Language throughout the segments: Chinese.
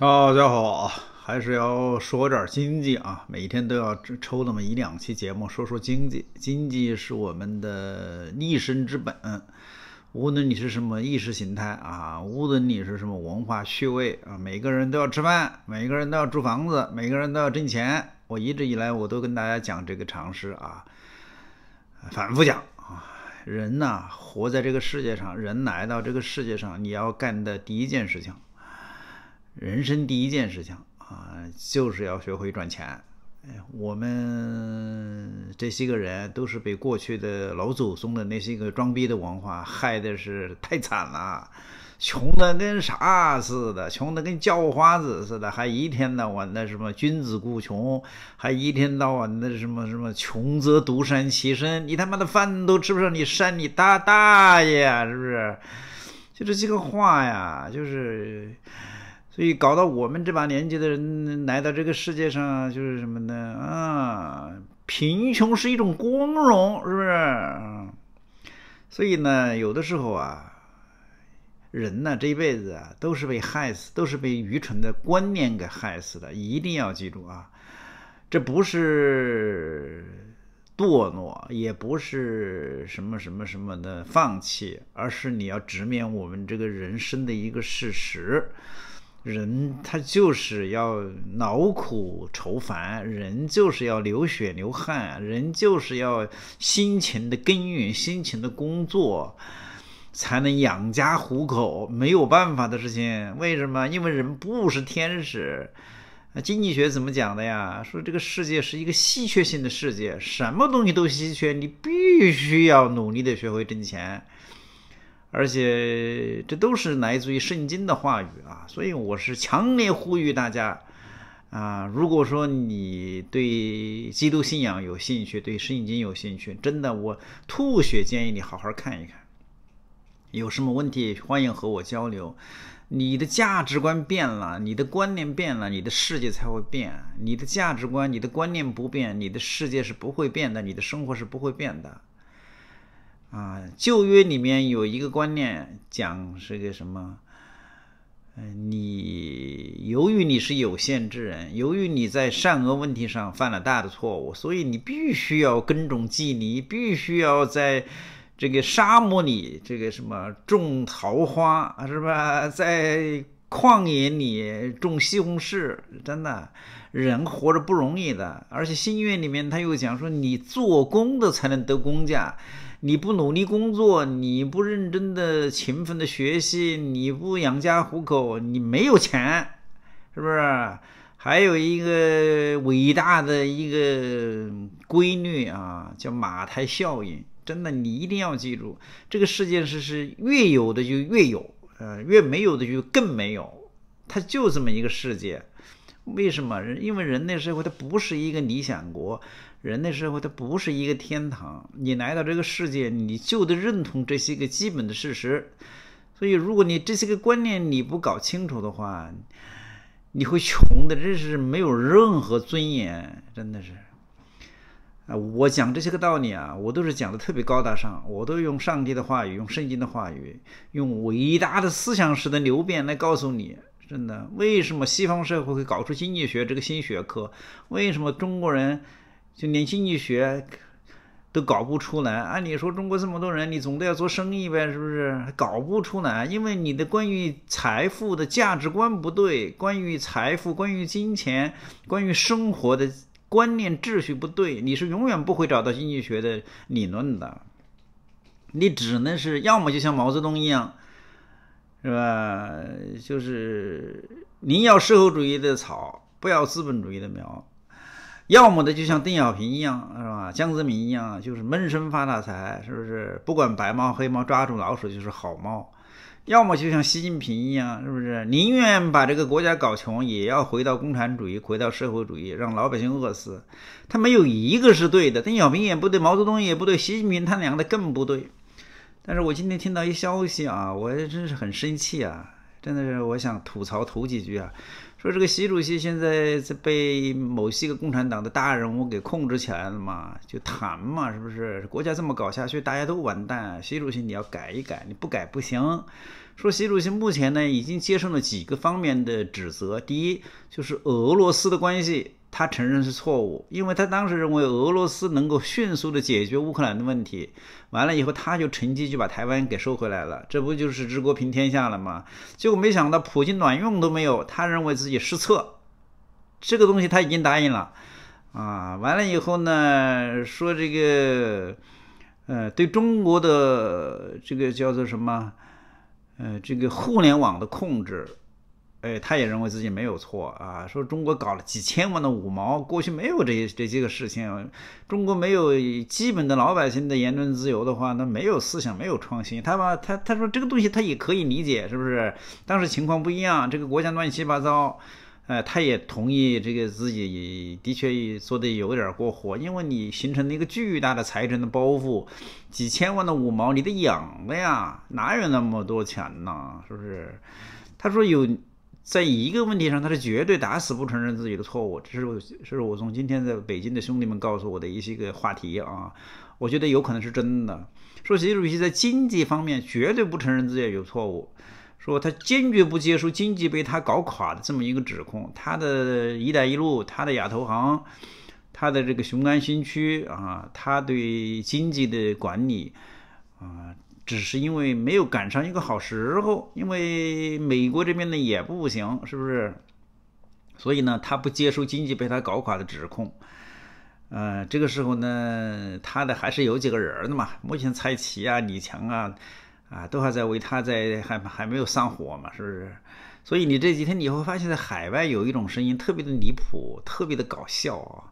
大家好，还是要说点经济啊。每天都要抽那么一两期节目，说说经济。经济是我们的立身之本，无论你是什么意识形态啊，无论你是什么文化趣味啊，每个人都要吃饭，每个人都要住房子，每个人都要挣钱。我一直以来我都跟大家讲这个常识啊，反复讲啊。人呐，活在这个世界上，人来到这个世界上，你要干的第一件事情。人生第一件事情啊，就是要学会赚钱。我们这些个人都是被过去的老祖宗的那些个装逼的文化害的是太惨了，穷的跟啥似的，穷的跟叫花子似的，还一天到晚那什么君子固穷，还一天到晚那什么什么穷则独善其身，你他妈的饭都吃不上，你善你大大爷是不是？就这几个话呀，就是。所以搞到我们这把年纪的人来到这个世界上，就是什么呢？啊，贫穷是一种光荣，是不是？所以呢，有的时候啊，人呢这一辈子啊，都是被害死，都是被愚蠢的观念给害死的。一定要记住啊，这不是堕落，也不是什么什么什么的放弃，而是你要直面我们这个人生的一个事实。人他就是要劳苦愁烦，人就是要流血流汗，人就是要辛勤的耕耘、辛勤的工作，才能养家糊口，没有办法的事情。为什么？因为人不是天使。经济学怎么讲的呀？说这个世界是一个稀缺性的世界，什么东西都稀缺，你必须要努力的学会挣钱。而且这都是来自于圣经的话语啊，所以我是强烈呼吁大家啊，如果说你对基督信仰有兴趣，对圣经有兴趣，真的，我吐血建议你好好看一看。有什么问题欢迎和我交流。你的价值观变了，你的观念变了，你的世界才会变。你的价值观、你的观念不变，你的世界是不会变的，你的生活是不会变的。啊，旧约里面有一个观念，讲是个什么？嗯，你由于你是有限之人，由于你在善恶问题上犯了大的错误，所以你必须要耕种祭你必须要在这个沙漠里这个什么种桃花，是吧？在旷野里种西红柿，真的，人活着不容易的。而且新约里面他又讲说，你做工的才能得工价。你不努力工作，你不认真的、勤奋的学习，你不养家糊口，你没有钱，是不是？还有一个伟大的一个规律啊，叫马太效应。真的，你一定要记住，这个世界是是越有的就越有，呃，越没有的就更没有，它就这么一个世界。为什么？人因为人类社会它不是一个理想国。人类社会它不是一个天堂，你来到这个世界，你就得认同这些个基本的事实。所以，如果你这些个观念你不搞清楚的话，你会穷的，真是没有任何尊严，真的是。啊，我讲这些个道理啊，我都是讲的特别高大上，我都用上帝的话语，用圣经的话语，用伟大的思想史的流变来告诉你，真的。为什么西方社会会搞出经济学这个新学科？为什么中国人？就连经济学都搞不出来。按理说，中国这么多人，你总得要做生意呗，是不是？还搞不出来，因为你的关于财富的价值观不对，关于财富、关于金钱、关于生活的观念秩序不对，你是永远不会找到经济学的理论的。你只能是，要么就像毛泽东一样，是吧？就是宁要社会主义的草，不要资本主义的苗。要么的就像邓小平一样，是吧？江泽民一样，就是闷声发大财，是不是？不管白猫黑猫，抓住老鼠就是好猫。要么就像习近平一样，是不是？宁愿把这个国家搞穷，也要回到共产主义，回到社会主义，让老百姓饿死。他没有一个是对的。邓小平也不对，毛泽东也不对，习近平他娘的更不对。但是我今天听到一消息啊，我真是很生气啊。真的是，我想吐槽头几句啊，说这个习主席现在在被某些个共产党的大人物给控制起来了嘛，就谈嘛，是不是？国家这么搞下去，大家都完蛋。习主席你要改一改，你不改不行。说习主席目前呢，已经接受了几个方面的指责，第一就是俄罗斯的关系。他承认是错误，因为他当时认为俄罗斯能够迅速的解决乌克兰的问题，完了以后他就乘机就把台湾给收回来了，这不就是治国平天下了吗？结果没想到普京卵用都没有，他认为自己失策，这个东西他已经答应了，啊，完了以后呢，说这个，呃，对中国的这个叫做什么，呃，这个互联网的控制。哎，他也认为自己没有错啊，说中国搞了几千万的五毛，过去没有这些这些个事情，中国没有基本的老百姓的言论自由的话，那没有思想，没有创新。他吧，他他说这个东西他也可以理解，是不是？当时情况不一样，这个国家乱七八糟，哎，他也同意这个自己的确做的有点过火，因为你形成了一个巨大的财政的包袱，几千万的五毛，你得养的呀，哪有那么多钱呢？是不是？他说有。在一个问题上，他是绝对打死不承认自己的错误。这是我，这是我从今天在北京的兄弟们告诉我的一些个话题啊。我觉得有可能是真的。说习主席在经济方面绝对不承认自己有错误，说他坚决不接受经济被他搞垮的这么一个指控。他的一带一路，他的亚投行，他的这个雄安新区啊，他对经济的管理啊。只是因为没有赶上一个好时候，因为美国这边呢也不行，是不是？所以呢，他不接受经济被他搞垮的指控。呃，这个时候呢，他的还是有几个人的嘛。目前蔡奇啊、李强啊，啊，都还在为他在还还没有上火嘛，是不是？所以你这几天你会发现在海外有一种声音特别的离谱，特别的搞笑啊。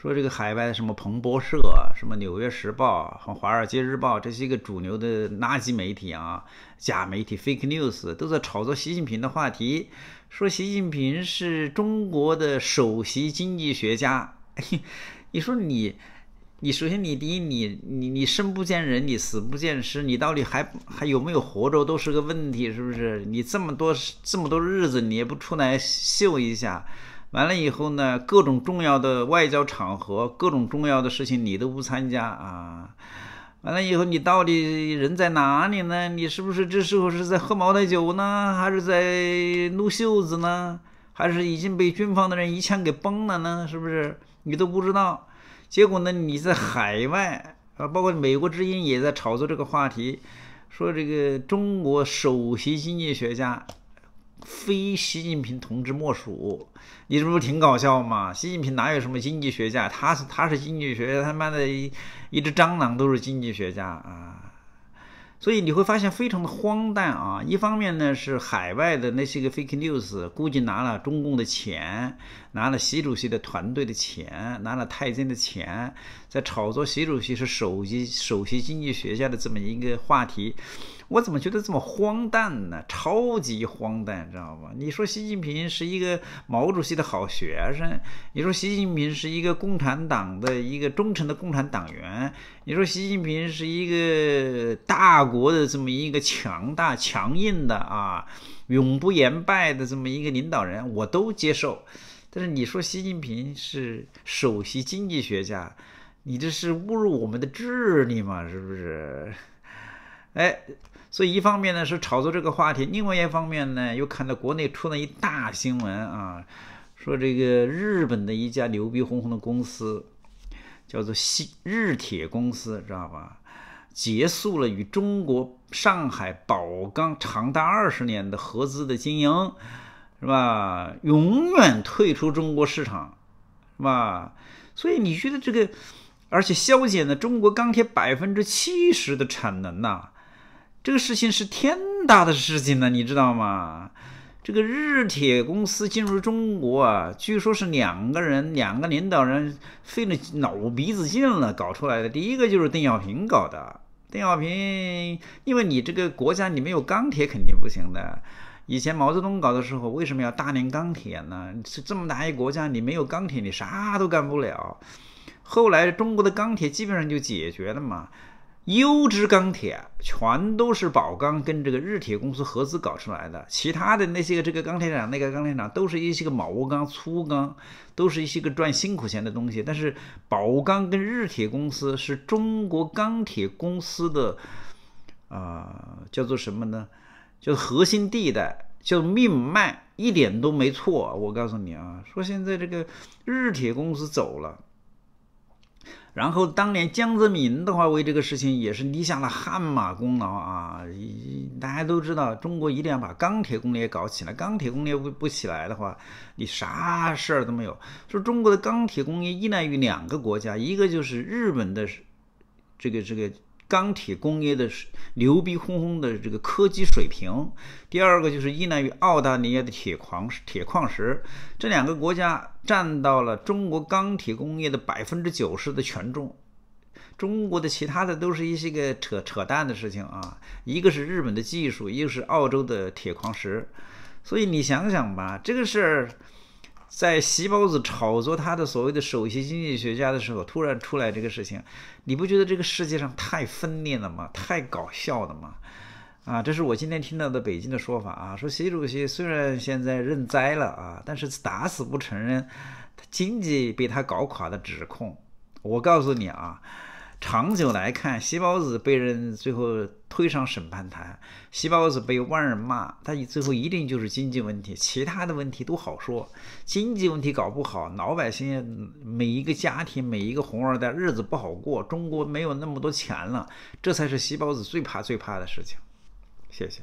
说这个海外什么彭博社、什么纽约时报、和华尔街日报，这些个主流的垃圾媒体啊，假媒体 fake news 都在炒作习近平的话题，说习近平是中国的首席经济学家。你说你，你首先你第一你你你生不见人，你死不见尸，你到底还还有没有活着都是个问题，是不是？你这么多这么多日子，你也不出来秀一下？完了以后呢，各种重要的外交场合，各种重要的事情你都不参加啊！完了以后，你到底人在哪里呢？你是不是这时候是在喝茅台酒呢，还是在撸袖子呢，还是已经被军方的人一枪给崩了呢？是不是？你都不知道。结果呢，你在海外啊，包括美国之音也在炒作这个话题，说这个中国首席经济学家。非习近平同志莫属，你这不是挺搞笑吗？习近平哪有什么经济学家？他是他是经济学家，他妈的一只蟑螂都是经济学家啊！所以你会发现非常的荒诞啊！一方面呢是海外的那些个 fake news，估计拿了中共的钱，拿了习主席的团队的钱，拿了太监的钱，在炒作习主席是首席首席经济学家的这么一个话题。我怎么觉得这么荒诞呢？超级荒诞，知道吗？你说习近平是一个毛主席的好学生，你说习近平是一个共产党的一个忠诚的共产党员，你说习近平是一个大国的这么一个强大、强硬的啊，永不言败的这么一个领导人，我都接受。但是你说习近平是首席经济学家，你这是侮辱我们的智力嘛？是不是？哎，所以一方面呢是炒作这个话题，另外一方面呢又看到国内出了一大新闻啊，说这个日本的一家牛逼哄哄的公司，叫做西日铁公司，知道吧？结束了与中国上海宝钢长达二十年的合资的经营，是吧？永远退出中国市场，是吧？所以你觉得这个，而且削减了中国钢铁百分之七十的产能呐。这个事情是天大的事情呢，你知道吗？这个日铁公司进入中国啊，据说是两个人，两个领导人费了脑鼻子劲了搞出来的。第一个就是邓小平搞的，邓小平，因为你这个国家你没有钢铁肯定不行的。以前毛泽东搞的时候为什么要大炼钢铁呢？这么大一国家你没有钢铁你啥都干不了。后来中国的钢铁基本上就解决了嘛。优质钢铁全都是宝钢跟这个日铁公司合资搞出来的，其他的那些个这个钢铁厂、那个钢铁厂都是一些个毛钢、粗钢，都是一些个赚辛苦钱的东西。但是宝钢跟日铁公司是中国钢铁公司的啊，叫做什么呢？叫核心地带，叫命脉，一点都没错。我告诉你啊，说现在这个日铁公司走了。然后当年江泽民的话为这个事情也是立下了汗马功劳啊！大家都知道，中国一定要把钢铁工业搞起来，钢铁工业不不起来的话，你啥事儿都没有。说中国的钢铁工业依赖于两个国家，一个就是日本的，这个这个。钢铁工业的牛逼哄哄的这个科技水平，第二个就是依赖于澳大利亚的铁矿石，铁矿石，这两个国家占到了中国钢铁工业的百分之九十的权重，中国的其他的都是一些个扯扯淡的事情啊，一个是日本的技术，一个是澳洲的铁矿石，所以你想想吧，这个事儿。在习包子炒作他的所谓的首席经济学家的时候，突然出来这个事情，你不觉得这个世界上太分裂了吗？太搞笑了吗？啊，这是我今天听到的北京的说法啊，说习主席虽然现在认栽了啊，但是打死不承认经济被他搞垮的指控。我告诉你啊。长久来看，席包子被人最后推上审判台，席包子被万人骂，他最后一定就是经济问题，其他的问题都好说，经济问题搞不好，老百姓每一个家庭，每一个红二代日子不好过，中国没有那么多钱了，这才是席包子最怕最怕的事情。谢谢。